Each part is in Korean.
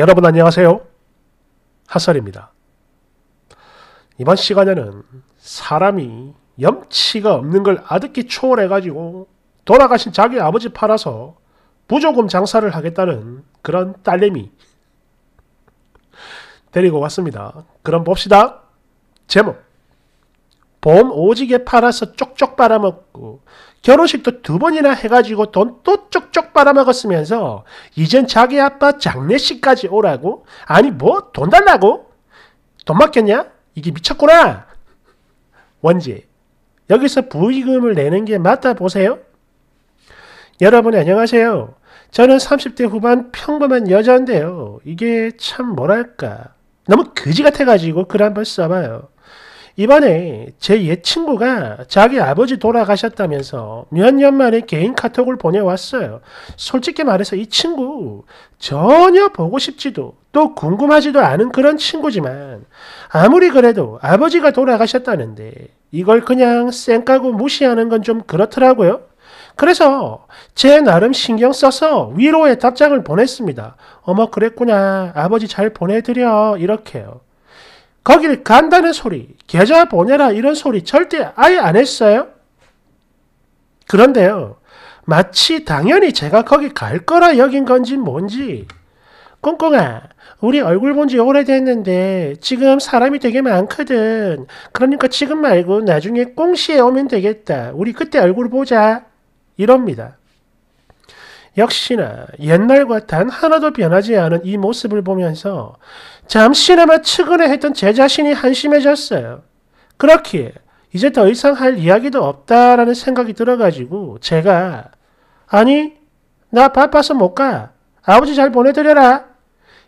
여러분 안녕하세요. 하설입니다. 이번 시간에는 사람이 염치가 없는 걸 아득히 초월해가지고 돌아가신 자기 아버지 팔아서 부조금 장사를 하겠다는 그런 딸내미 데리고 왔습니다. 그럼 봅시다. 제목 봄 오지게 팔아서 쪽쪽 빨아먹고 결혼식도 두 번이나 해가지고 돈 또 쪽쪽 빨아먹었으면서 이젠 자기 아빠 장례식까지 오라고? 아니 뭐 돈 달라고? 돈 맡겼냐? 이게 미쳤구나. 원지 여기서 부의금을 내는 게 맞다 보세요. 여러분 안녕하세요. 저는 30대 후반 평범한 여자인데요. 이게 참 뭐랄까 너무 그지 같아가지고 글 한 번 써봐요. 이번에 제 옛 친구가 자기 아버지 돌아가셨다면서 몇 년 만에 개인 카톡을 보내왔어요. 솔직히 말해서 이 친구 전혀 보고 싶지도 또 궁금하지도 않은 그런 친구지만 아무리 그래도 아버지가 돌아가셨다는데 이걸 그냥 쌩까고 무시하는 건 좀 그렇더라고요. 그래서 제 나름 신경 써서 위로의 답장을 보냈습니다. 어머 그랬구나 아버지 잘 보내드려 이렇게요. 거길 간다는 소리, 계좌 보내라 이런 소리 절대 아예 안 했어요. 그런데요. 마치 당연히 제가 거기 갈 거라 여긴 건지 뭔지 꽁꽁아 우리 얼굴 본 지 오래됐는데 지금 사람이 되게 많거든. 그러니까 지금 말고 나중에 꽁시에 오면 되겠다. 우리 그때 얼굴 보자. 이럽니다. 역시나 옛날과 단 하나도 변하지 않은 이 모습을 보면서 잠시나마 측은해했던 제 자신이 한심해졌어요. 그렇기에 이제 더 이상 할 이야기도 없다라는 생각이 들어가지고 제가 아니 나 바빠서 못 가. 아버지 잘 보내드려라.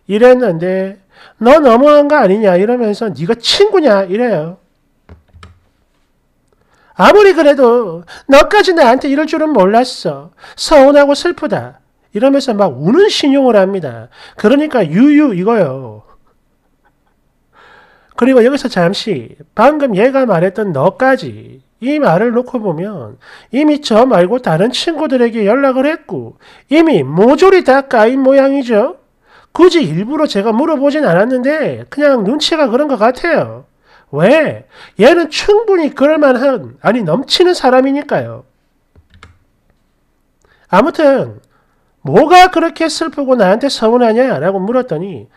이랬는데 너 너무한 거 아니냐 이러면서 네가 친구냐 이래요. 아무리 그래도 너까지 나한테 이럴 줄은 몰랐어. 서운하고 슬프다. 이러면서 막 우는 신용을 합니다. 그러니까 유유 이거요. 그리고 여기서 잠시 방금 얘가 말했던 너까지 이 말을 놓고 보면 이미 저 말고 다른 친구들에게 연락을 했고 이미 모조리 다 까인 모양이죠. 굳이 일부러 제가 물어보진 않았는데 그냥 눈치가 그런 것 같아요. 왜? 얘는 충분히 그럴만한, 아니 넘치는 사람이니까요. 아무튼 뭐가 그렇게 슬프고 나한테 서운하냐라고 물었더니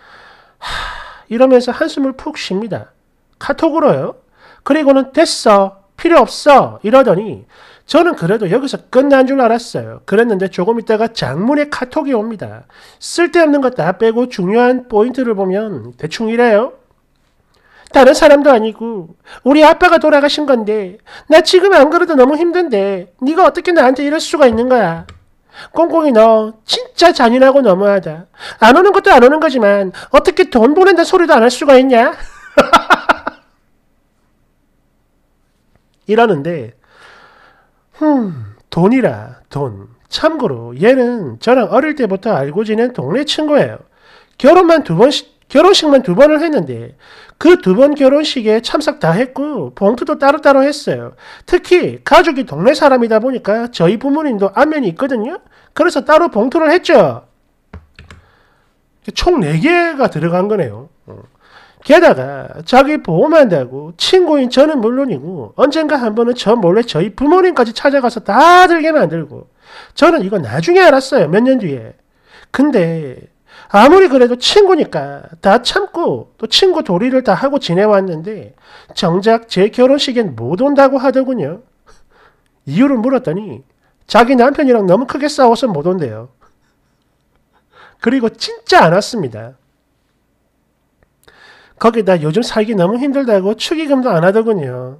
하, 이러면서 한숨을 푹 쉽니다. 카톡으로요. 그리고는 됐어. 필요 없어. 이러더니 저는 그래도 여기서 끝난 줄 알았어요. 그랬는데 조금 있다가 장문의 카톡이 옵니다. 쓸데없는 것 다 빼고 중요한 포인트를 보면 대충 이래요. 다른 사람도 아니고 우리 아빠가 돌아가신 건데 나 지금 안 그래도 너무 힘든데 네가 어떻게 나한테 이럴 수가 있는 거야. 꽁꽁이 너 진짜 잔인하고 너무하다. 안 오는 것도 안 오는 거지만 어떻게 돈 보낸다 소리도 안 할 수가 있냐? 이러는데 흠 돈이라 돈. 참고로 얘는 저랑 어릴 때부터 알고 지낸 동네 친구예요. 결혼만 두 번씩 결혼식만 두 번을 했는데 그 두 번 결혼식에 참석 다 했고 봉투도 따로따로 했어요. 특히 가족이 동네 사람이다 보니까 저희 부모님도 안면이 있거든요. 그래서 따로 봉투를 했죠. 총 4개가 들어간 거네요. 어. 게다가 자기 보험한다고 친구인 저는 물론이고 언젠가 한 번은 저 몰래 저희 부모님까지 찾아가서 다 들게 만들고 저는 이거 나중에 알았어요. 몇 년 뒤에. 근데 아무리 그래도 친구니까 다 참고 또 친구 도리를 다 하고 지내왔는데 정작 제 결혼식엔 못 온다고 하더군요. 이유를 물었더니 자기 남편이랑 너무 크게 싸워서 못 온대요. 그리고 진짜 안 왔습니다. 거기다 요즘 살기 너무 힘들다고 축의금도 안 하더군요.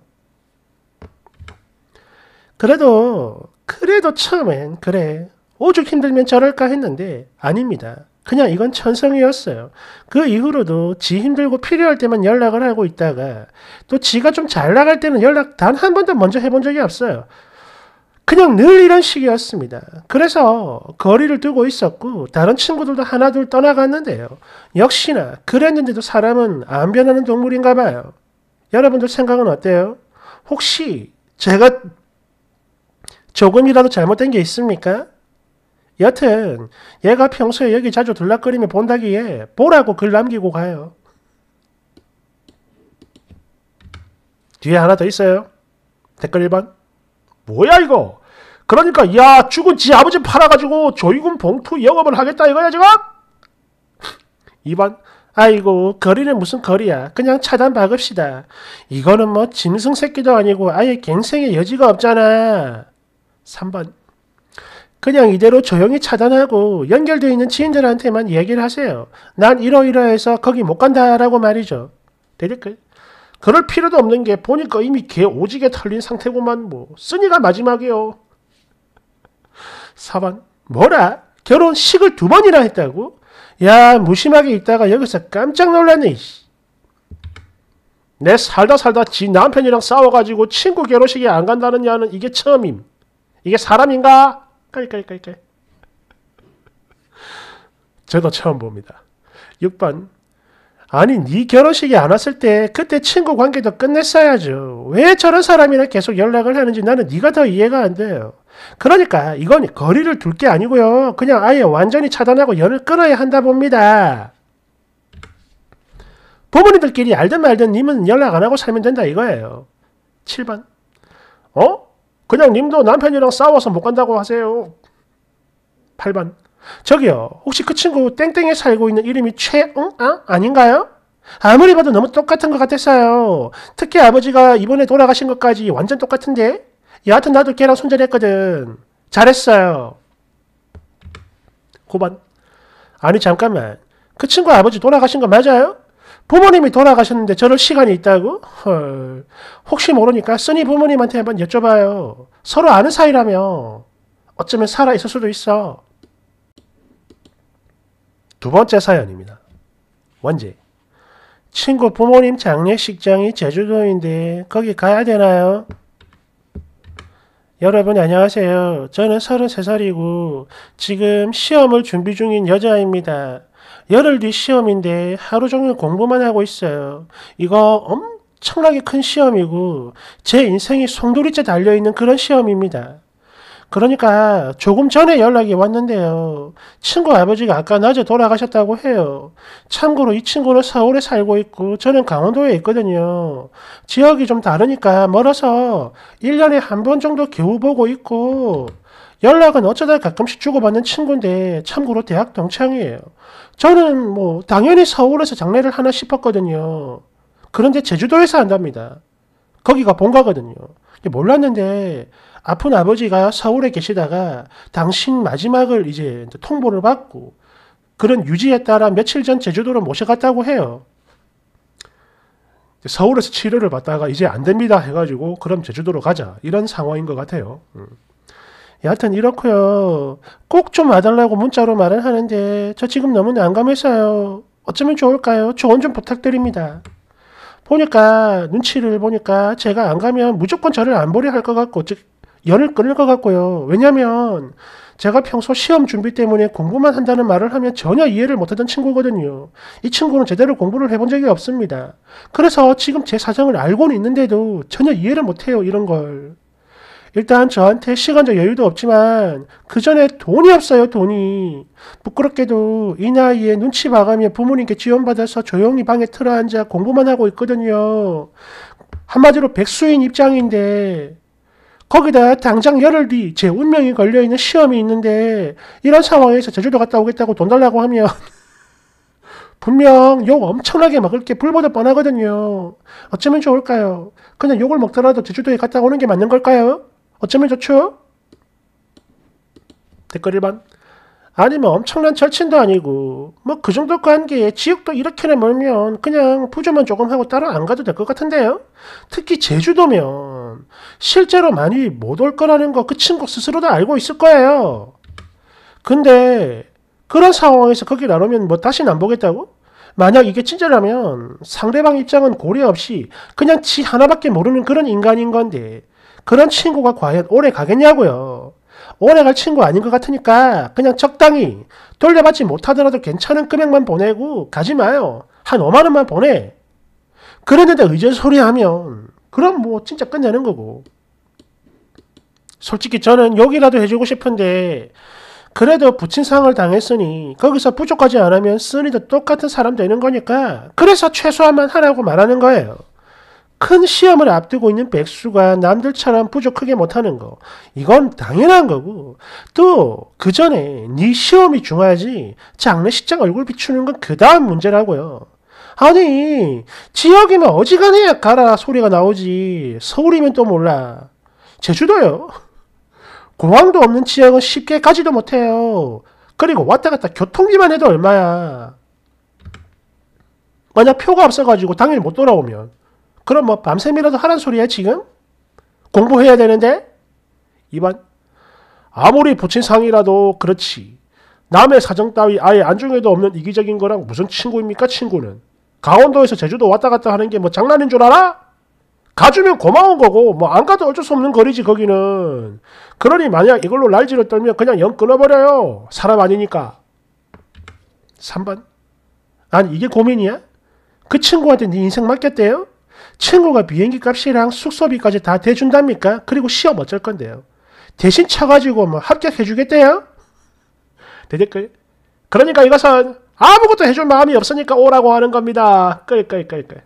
그래도, 그래도 처음엔, 그래, 오죽 힘들면 저럴까 했는데, 아닙니다. 그냥 이건 천성이었어요. 그 이후로도 지 힘들고 필요할 때만 연락을 하고 있다가 또 지가 좀 잘 나갈 때는 연락 단 한 번도 먼저 해본 적이 없어요. 그냥 늘 이런 식이었습니다. 그래서 거리를 두고 있었고 다른 친구들도 하나둘 떠나갔는데요. 역시나 그랬는데도 사람은 안 변하는 동물인가 봐요. 여러분들 생각은 어때요? 혹시 제가 조금이라도 잘못된 게 있습니까? 여튼 얘가 평소에 여기 자주 들락거리며 본다기에 보라고 글 남기고 가요. 뒤에 하나 더 있어요. 댓글 1번. 뭐야 이거? 그러니까 야 죽은 지 아버지 팔아가지고 조이군 봉투 영업을 하겠다 이거야 지금? 2번. 아이고 거리는 무슨 거리야. 그냥 차단 박읍시다. 이거는 뭐 짐승 새끼도 아니고 아예 갱생의 여지가 없잖아. 3번. 그냥 이대로 조용히 차단하고 연결되어 있는 지인들한테만 얘기를 하세요. 난 이러이러해서 거기 못 간다라고 말이죠. 되릴까요? 그럴 필요도 없는 게 보니까 이미 개 오지게 털린 상태고만 뭐 쓰니가 마지막이요. 4번 뭐라? 결혼식을 두 번이나 했다고? 야 무심하게 있다가 여기서 깜짝 놀랐네. 내 살다 살다 지 남편이랑 싸워가지고 친구 결혼식에 안 간다느냐는 이게 처음임. 이게 사람인가? 깔깔깔깔. 저도 처음 봅니다. 6번 아니 네결혼식이안 왔을 때 그때 친구 관계도 끝냈어야죠. 왜 저런 사람이랑 계속 연락을 하는지 나는 네가 더 이해가 안 돼요. 그러니까 이건 거리를 둘 게 아니고요. 그냥 아예 완전히 차단하고 연을 끊어야 한다 봅니다. 부모님들끼리 알든 말든 님은 연락 안 하고 살면 된다 이거예요. 7번 어? 그냥 님도 남편이랑 싸워서 못 간다고 하세요. 8번. 저기요, 혹시 그 친구 땡땡이 살고 있는 이름이 최응아 아닌가요? 아무리 봐도 너무 똑같은 것 같았어요. 특히 아버지가 이번에 돌아가신 것까지 완전 똑같은데? 여하튼 나도 걔랑 손절했거든. 잘했어요. 9번. 아니, 잠깐만. 그 친구 아버지 돌아가신 거 맞아요? 부모님이 돌아가셨는데 저럴 시간이 있다고? 헐. 혹시 모르니까 쓰니 부모님한테 한번 여쭤봐요. 서로 아는 사이라며. 어쩌면 살아있을 수도 있어. 두 번째 사연입니다. 원지. 친구 부모님 장례식장이 제주도인데 거기 가야 되나요? 여러분 안녕하세요. 저는 33살이고 지금 시험을 준비 중인 여자입니다. 열흘 뒤 시험인데 하루 종일 공부만 하고 있어요. 이거 엄청나게 큰 시험이고 제 인생이 송두리째 달려있는 그런 시험입니다. 그러니까 조금 전에 연락이 왔는데요. 친구 아버지가 아까 낮에 돌아가셨다고 해요. 참고로 이 친구는 서울에 살고 있고 저는 강원도에 있거든요. 지역이 좀 다르니까 멀어서 1년에 한 번 정도 겨우 보고 있고 연락은 어쩌다 가끔씩 주고받는 친구인데 참고로 대학 동창이에요. 저는 뭐 당연히 서울에서 장례를 하나 싶었거든요. 그런데 제주도에서 한답니다. 거기가 본가거든요. 몰랐는데 아픈 아버지가 서울에 계시다가 당신 마지막을 이제 통보를 받고 그런 유지에 따라 며칠 전 제주도로 모셔갔다고 해요. 서울에서 치료를 받다가 이제 안 됩니다 해가지고 그럼 제주도로 가자 이런 상황인 것 같아요. 음. 여하튼 이렇고요. 꼭 좀 와달라고 문자로 말을 하는데 저 지금 너무 난감해서요. 어쩌면 좋을까요? 조언 좀 부탁드립니다. 보니까 눈치를 보니까 제가 안 가면 무조건 저를 안 보려 할 것 같고 즉 열을 끊을 것 같고요. 왜냐하면 제가 평소 시험 준비 때문에 공부만 한다는 말을 하면 전혀 이해를 못하던 친구거든요. 이 친구는 제대로 공부를 해본 적이 없습니다. 그래서 지금 제 사정을 알고는 있는데도 전혀 이해를 못해요. 이런 걸. 일단 저한테 시간적 여유도 없지만 그 전에 돈이 없어요 돈이 부끄럽게도 이 나이에 눈치 봐가며 부모님께 지원받아서 조용히 방에 틀어앉아 공부만 하고 있거든요 한마디로 백수인 입장인데 거기다 당장 열흘 뒤 제 운명이 걸려있는 시험이 있는데 이런 상황에서 제주도 갔다 오겠다고 돈 달라고 하면 분명 욕 엄청나게 먹을 게 불보듯 뻔하거든요. 어쩌면 좋을까요? 그냥 욕을 먹더라도 제주도에 갔다 오는 게 맞는 걸까요? 어쩌면 좋죠? 댓글 1번 아니면 엄청난 절친도 아니고 뭐 그 정도 관계에 지역도 이렇게나 멀면 그냥 부조만 조금 하고 따로 안 가도 될 것 같은데요? 특히 제주도면 실제로 많이 못 올 거라는 거 그 친구 스스로도 알고 있을 거예요. 근데 그런 상황에서 거기 나누면뭐 다시는 안 보겠다고? 만약 이게 친절하면 상대방 입장은 고려 없이 그냥 지 하나밖에 모르는 그런 인간인 건데 그런 친구가 과연 오래 가겠냐고요. 오래 갈 친구 아닌 것 같으니까 그냥 적당히 돌려받지 못하더라도 괜찮은 금액만 보내고 가지 마요. 한 5만 원만 보내. 그랬는데 의절소리 하면 그럼 뭐 진짜 끝내는 거고. 솔직히 저는 여기라도 해주고 싶은데 그래도 부친상을 당했으니 거기서 부족하지 않으면 쓰니도 똑같은 사람 되는 거니까 그래서 최소한만 하라고 말하는 거예요. 큰 시험을 앞두고 있는 백수가 남들처럼 부족하게 못하는 거 이건 당연한 거고 또 그 전에 네 시험이 중요하지 장례식장 얼굴 비추는 건 그 다음 문제라고요. 아니 지역이면 어지간해야 가라 소리가 나오지 서울이면 또 몰라 제주도요. 공항도 없는 지역은 쉽게 가지도 못해요. 그리고 왔다 갔다 교통비만 해도 얼마야. 만약 표가 없어가지고 당연히 못 돌아오면 그럼 뭐 밤샘이라도 하란 소리야 지금? 공부해야 되는데? 이번 아무리 부친 상이라도 그렇지 남의 사정 따위 아예 안중에도 없는 이기적인 거랑 무슨 친구입니까 친구는 강원도에서 제주도 왔다 갔다 하는 게 뭐 장난인 줄 알아? 가주면 고마운 거고 뭐 안 가도 어쩔 수 없는 거리지 거기는 그러니 만약 이걸로 날지를 떨면 그냥 영 끊어버려요 사람 아니니까 3번 난 이게 고민이야? 그 친구한테 네 인생 맡겼대요? 친구가 비행기 값이랑 숙소비까지 다 대준답니까? 그리고 시험 어쩔 건데요? 대신 쳐가지고 뭐 합격해주겠대요? 대댓글. 그러니까 이것은 아무것도 해줄 마음이 없으니까 오라고 하는 겁니다. 끌끌끌끌.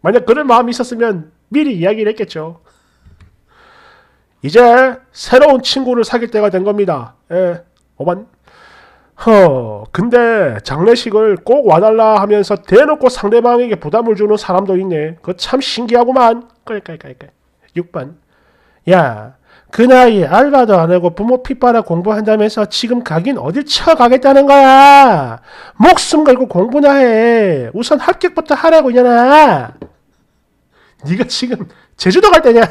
만약 그럴 마음이 있었으면 미리 이야기를 했겠죠. 이제 새로운 친구를 사귈 때가 된 겁니다. 예, 오만. 허, 근데 장례식을 꼭 와달라 하면서 대놓고 상대방에게 부담을 주는 사람도 있네. 그거 참 신기하구만. 6번. 야, 그 나이에 알바도 안 하고 부모 핏바라 공부한다면서 지금 가긴 어딜 쳐가겠다는 거야. 목숨 걸고 공부나 해. 우선 합격부터 하라고, 이년아. 네가 지금 제주도 갈 때냐?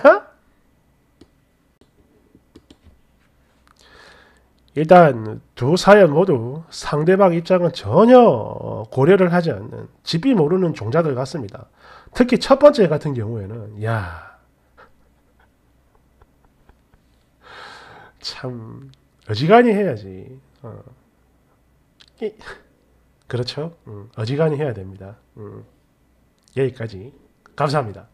일단 두 사연 모두 상대방 입장은 전혀 고려를 하지 않는 집이 모르는 종자들 같습니다. 특히 첫 번째 같은 경우에는 야참 어지간히 해야지. 어. 그렇죠. 음, 어지간히 해야 됩니다. 음. 여기까지 감사합니다.